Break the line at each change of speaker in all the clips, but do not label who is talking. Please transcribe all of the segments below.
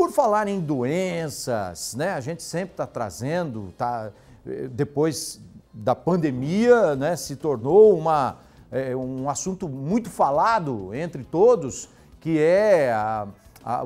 Por falar em doenças, né? A gente sempre está trazendo, tá? Eh, depois da pandemia, né? Se tornou uma, é, um assunto muito falado entre todos, que é a, a, a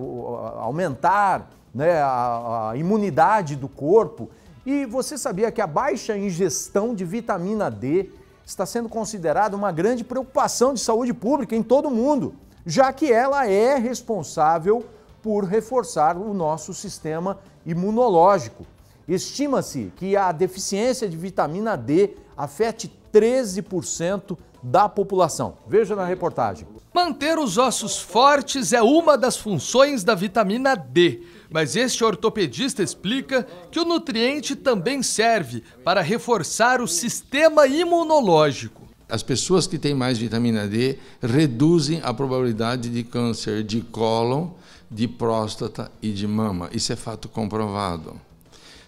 aumentar né, a, a imunidade do corpo. E você sabia que a baixa ingestão de vitamina D está sendo considerada uma grande preocupação de saúde pública em todo o mundo, já que ela é responsável por reforçar o nosso sistema imunológico. Estima-se que a deficiência de vitamina D afete 13% da população. Veja na reportagem.
Manter os ossos fortes é uma das funções da vitamina D, mas este ortopedista explica que o nutriente também serve para
reforçar o sistema imunológico. As pessoas que têm mais vitamina D reduzem a probabilidade de câncer de cólon, de próstata e de mama. Isso é fato comprovado.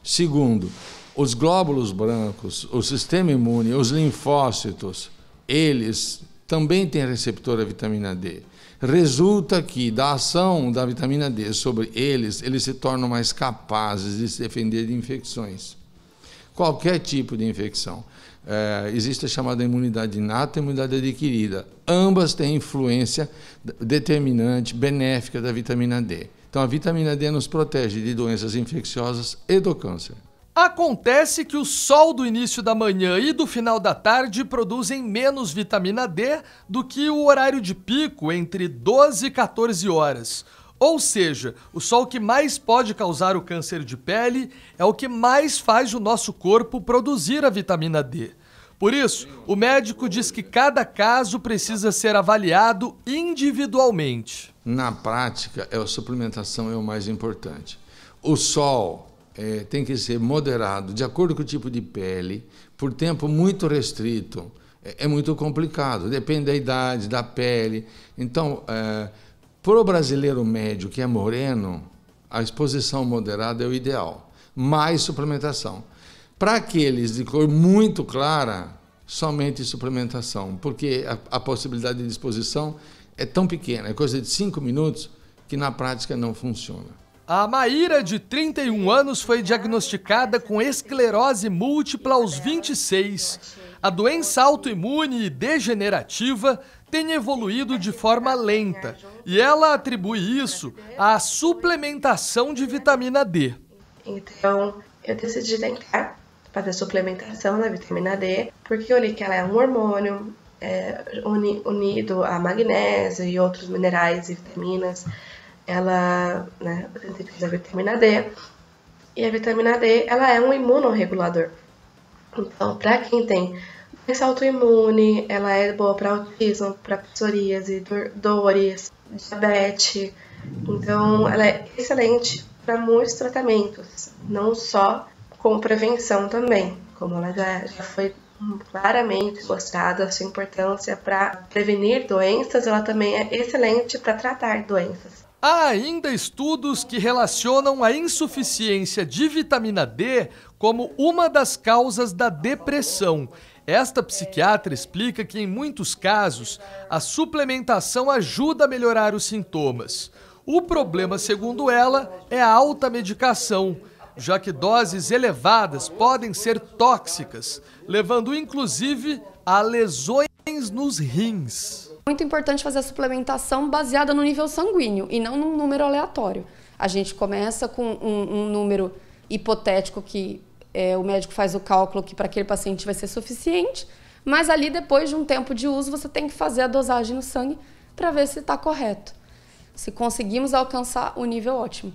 Segundo, os glóbulos brancos, o sistema imune, os linfócitos, eles também têm receptor à vitamina D. Resulta que, da ação da vitamina D sobre eles, eles se tornam mais capazes de se defender de infecções qualquer tipo de infecção. É, existe a chamada imunidade inata e imunidade adquirida. Ambas têm influência determinante, benéfica da vitamina D. Então, a vitamina D nos protege de doenças infecciosas e do câncer.
Acontece que o sol do início da manhã e do final da tarde produzem menos vitamina D do que o horário de pico entre 12 e 14 horas. Ou seja, o sol que mais pode causar o câncer de pele é o que mais faz o nosso corpo produzir a vitamina D. Por isso, o médico diz que cada caso precisa ser
avaliado individualmente. Na prática, é a suplementação é o mais importante. O sol é, tem que ser moderado, de acordo com o tipo de pele, por tempo muito restrito. É, é muito complicado, depende da idade, da pele. Então, é, para o brasileiro médio que é moreno, a exposição moderada é o ideal, mais suplementação. Para aqueles de cor muito clara, somente suplementação, porque a, a possibilidade de exposição é tão pequena, é coisa de cinco minutos, que na prática não funciona.
A Maíra, de 31 anos, foi diagnosticada com esclerose múltipla aos 26. A doença autoimune e degenerativa tem evoluído de forma lenta, e ela atribui isso à suplementação de vitamina D.
Então, eu decidi tentar fazer suplementação da vitamina D, porque eu li que ela é um hormônio é, uni, unido a magnésio e outros minerais e vitaminas. Ela né, sintetiza a vitamina D. E a vitamina D ela é um imunorregulador. Então, para quem tem doença autoimune, ela é boa para autismo, para psoríase, dores, diabetes. Então, ela é excelente para muitos tratamentos, não só com prevenção também, como ela já, já foi claramente mostrado a sua importância para prevenir doenças, ela também é excelente para tratar doenças.
Há ainda estudos que relacionam a insuficiência de vitamina D como uma das causas da depressão. Esta psiquiatra explica que, em muitos casos, a suplementação ajuda a melhorar os sintomas. O problema, segundo ela, é a alta medicação, já que doses elevadas podem ser tóxicas, levando inclusive a lesões nos rins.
Muito importante fazer a suplementação baseada no nível sanguíneo e não num número aleatório. A gente começa com um, um número hipotético que é, o médico faz o cálculo que para aquele paciente vai ser suficiente, mas ali depois de um tempo de uso você tem que fazer a dosagem no sangue para ver se está correto. Se conseguimos alcançar o nível ótimo.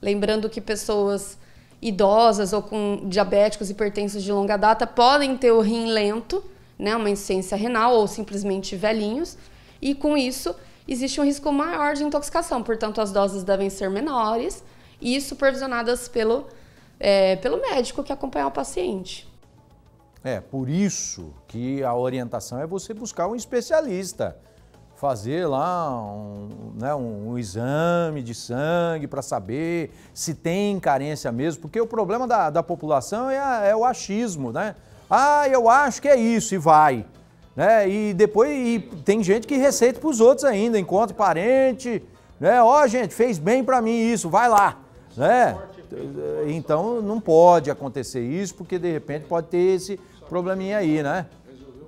Lembrando que pessoas idosas ou com diabéticos, hipertensos de longa data podem ter o rim lento, né, uma insuficiência renal ou simplesmente velhinhos, e com isso existe um risco maior de intoxicação, portanto as doses devem ser menores e supervisionadas pelo, é, pelo médico que acompanha o paciente.
É, por isso que a orientação é você buscar um especialista, fazer lá um, né, um, um exame de sangue para saber se tem carência mesmo, porque o problema da, da população é, a, é o achismo, né? Ah, eu acho que é isso e vai. Né? E depois e tem gente que receita para os outros ainda, encontra parente, né? Ó, oh, gente, fez bem para mim isso, vai lá, né? Então não pode acontecer isso, porque de repente pode ter esse probleminha aí, né?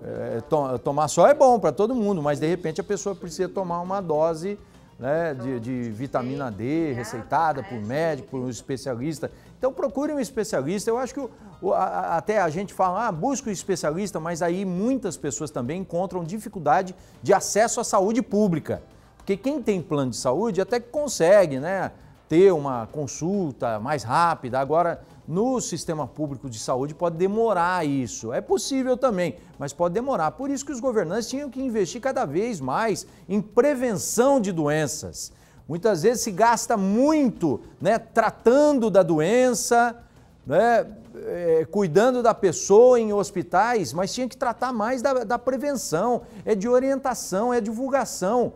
É, to tomar só é bom para todo mundo, mas de repente a pessoa precisa tomar uma dose né, de, de, vitamina D receitada por é. médico, por um especialista. Então procure um especialista. Eu acho que o, a, até a gente fala, ah, busca um especialista, mas aí muitas pessoas também encontram dificuldade de acesso à saúde pública. Porque quem tem plano de saúde até que consegue, né? Ter uma consulta mais rápida. Agora, no sistema público de saúde pode demorar isso. É possível também, mas pode demorar. Por isso que os governantes tinham que investir cada vez mais em prevenção de doenças. Muitas vezes se gasta muito né, tratando da doença, né, é, cuidando da pessoa em hospitais, mas tinha que tratar mais da, da prevenção, é de orientação, é divulgação.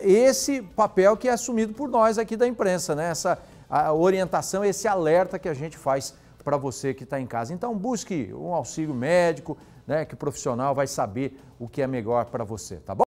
Esse papel que é assumido por nós aqui da imprensa, né? Essa, a orientação, esse alerta que a gente faz para você que está em casa. Então busque um auxílio médico, né, que o profissional vai saber o que é melhor para você, tá bom?